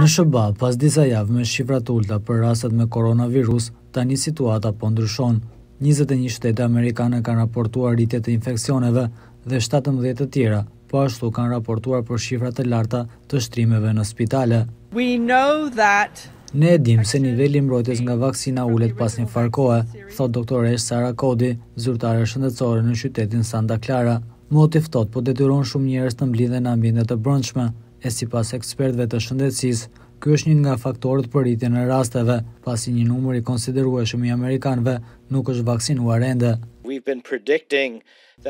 Në shëba, pas disa javë me shqifrat ulta për rastet me koronavirus, ta një situata po ndryshon. 21 shtete Amerikane kanë raportuar rritje të infekcioneve dhe 17 të tjera, po ashtu kanë raportuar për shqifrat të larta të shtrimeve në spitale. Ne edhim se nivelli mbrojtës nga vaksina ullet pas një farkoa, thot doktoresh Sara Kodi, zyrtare shëndetsore në qytetin Santa Clara. Motiv tot po detyron shumë njerës të mblidhe në ambjendet të brëndshme, e si pas ekspertve të shëndetsis, kjo është një nga faktorët për rritjen e rasteve, pasi një numër i konsiderueshëm i Amerikanve nuk është vaksinuar ende.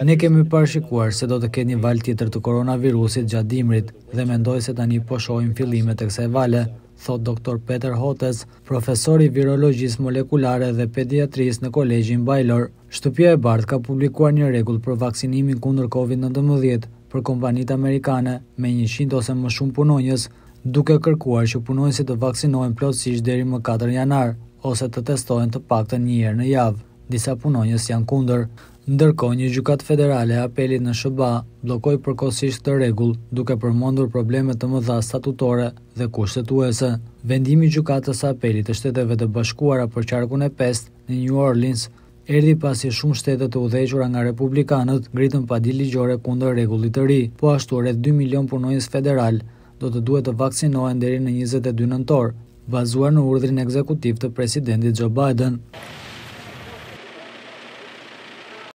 Ne kemi përshikuar se do të ketë një val tjetër të koronavirusit gjatë dimrit dhe mendoj se tani po shohim fillimet e kësaj vale, thot doktor Peter Hotez, profesori virologjisë molekulare dhe pediatris në kolegjin Bajlor. Shtëpia e Bart ka publikuar një regull për vaksinimin kundër COVID-19 për kompanitë amerikane me 100 ose më shumë punonjës, duke kërkuar që punonjësit të vaksinohen plotësisht deri më 4 janar ose të testohen të paktën një herë në javë. Disa punonjës janë kundër. Ndërko një gjukat federale apelit në Shëba blokoj përkosisht të regull duke përmondur problemet të më dha statutore dhe kushtetuese. Vendimi gjukatës apelit të shteteve të bashkuara për qarkun e pest në New Orleans erdi pasi shumë shtetet të udhequra nga Republikanët ngritën padi ligjore kundër rregullit të ri, po ashtu rreth 2 milion punonjës federal do të duhet të vaksinohen deri në 22 nëntor, bazuar në urdhrin ekzekutiv të presidentit Joe Biden.